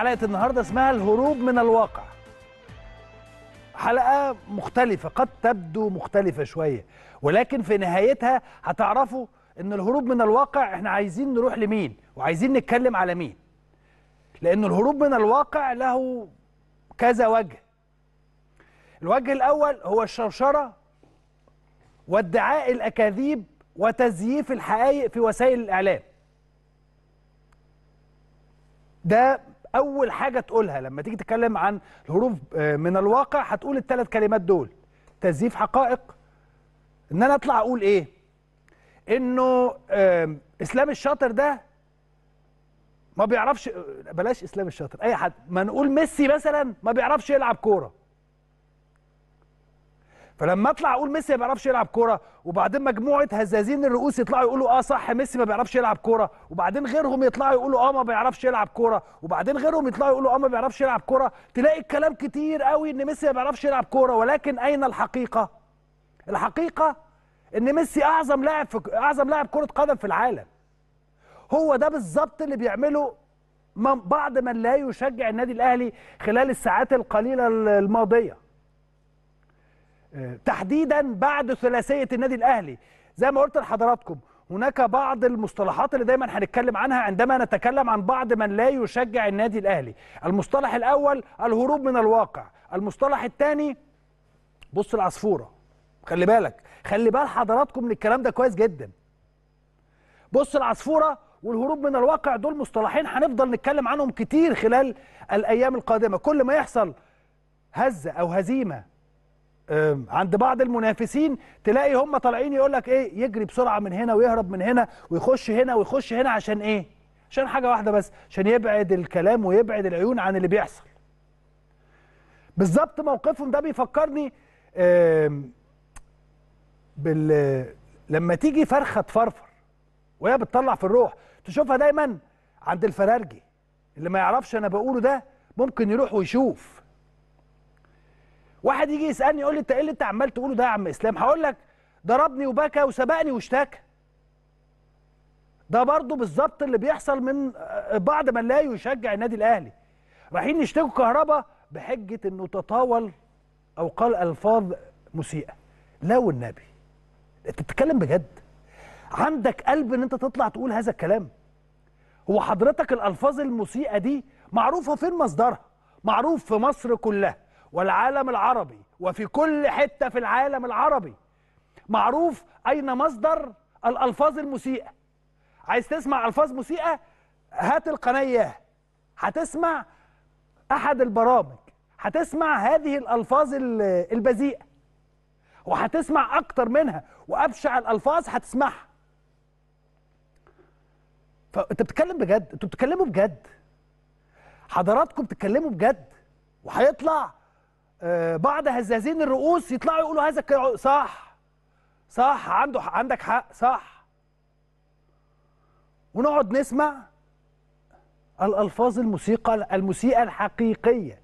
حلقه النهارده اسمها الهروب من الواقع حلقه مختلفه قد تبدو مختلفه شويه ولكن في نهايتها هتعرفوا ان الهروب من الواقع احنا عايزين نروح لمين وعايزين نتكلم على مين لان الهروب من الواقع له كذا وجه الوجه الاول هو الشوشره وادعاء الاكاذيب وتزييف الحقائق في وسائل الاعلام ده اول حاجه تقولها لما تيجي تتكلم عن الهروب آه، من الواقع هتقول الثلاث كلمات دول تزييف حقائق ان انا اطلع اقول ايه انه اسلام الشاطر ده ما بيعرفش آه، بلاش اسلام الشاطر اي حد ما نقول ميسي مثلا ما بيعرفش يلعب كوره فلما اطلع اقول ميسي ما بيعرفش يلعب كوره وبعدين مجموعه هزازين الرؤوس يطلعوا يقولوا اه صح ميسي ما بيعرفش يلعب كوره وبعدين غيرهم يطلعوا يقولوا اه ما بيعرفش يلعب كوره وبعدين غيرهم يطلعوا يقولوا اه ما بيعرفش يلعب كوره تلاقي الكلام كتير قوي ان ميسي ما بيعرفش يلعب كوره ولكن اين الحقيقه الحقيقه ان ميسي اعظم لاعب في اعظم لاعب كره قدم في العالم هو ده بالظبط اللي بيعمله من بعض من لا يشجع النادي الاهلي خلال الساعات القليله الماضيه تحديدا بعد ثلاثيه النادي الاهلي زي ما قلت لحضراتكم هناك بعض المصطلحات اللي دايما هنتكلم عنها عندما نتكلم عن بعض من لا يشجع النادي الاهلي المصطلح الاول الهروب من الواقع المصطلح الثاني بص العصفوره خلي بالك خلي بال حضراتكم من الكلام ده كويس جدا بص العصفوره والهروب من الواقع دول مصطلحين هنفضل نتكلم عنهم كتير خلال الايام القادمه كل ما يحصل هزه او هزيمه عند بعض المنافسين تلاقي هم طالعين يقول لك ايه يجري بسرعه من هنا ويهرب من هنا ويخش هنا ويخش هنا عشان ايه عشان حاجه واحده بس عشان يبعد الكلام ويبعد العيون عن اللي بيحصل بالظبط موقفهم ده بيفكرني بال لما تيجي فرخه تفرفر وهي بتطلع في الروح تشوفها دايما عند الفرارجي اللي ما يعرفش انا بقوله ده ممكن يروح ويشوف واحد يجي يسالني يقول لي انت ايه اللي انت عمال تقوله ده يا عم اسلام هقول لك ضربني وبكى وسبقني واشتكى ده برضه بالظبط اللي بيحصل من آه، بعض من لا يشجع النادي الاهلي رايحين نشتكوا كهربا بحجه انه تطاول او قال الفاظ مسيئه لا والنبي انت بتتكلم بجد عندك قلب ان انت تطلع تقول هذا الكلام هو حضرتك الالفاظ المسيئه دي معروفه فين مصدرها معروف في مصر كلها والعالم العربي وفي كل حتة في العالم العربي معروف أين مصدر الألفاظ المسيئة عايز تسمع ألفاظ مسيئة هات القناة إياها هتسمع أحد البرامج هتسمع هذه الألفاظ البذيئة وهتسمع أكتر منها وأبشع الألفاظ هتسمعها فأنت بتتكلم بجد أنتوا بتتكلموا بجد حضراتكم بتتكلموا بجد وهيطلع آه، بعض هزازين الرؤوس يطلعوا يقولوا هذا صح صح عنده عندك حق صح ونقعد نسمع الالفاظ الموسيقى المسيئه الحقيقيه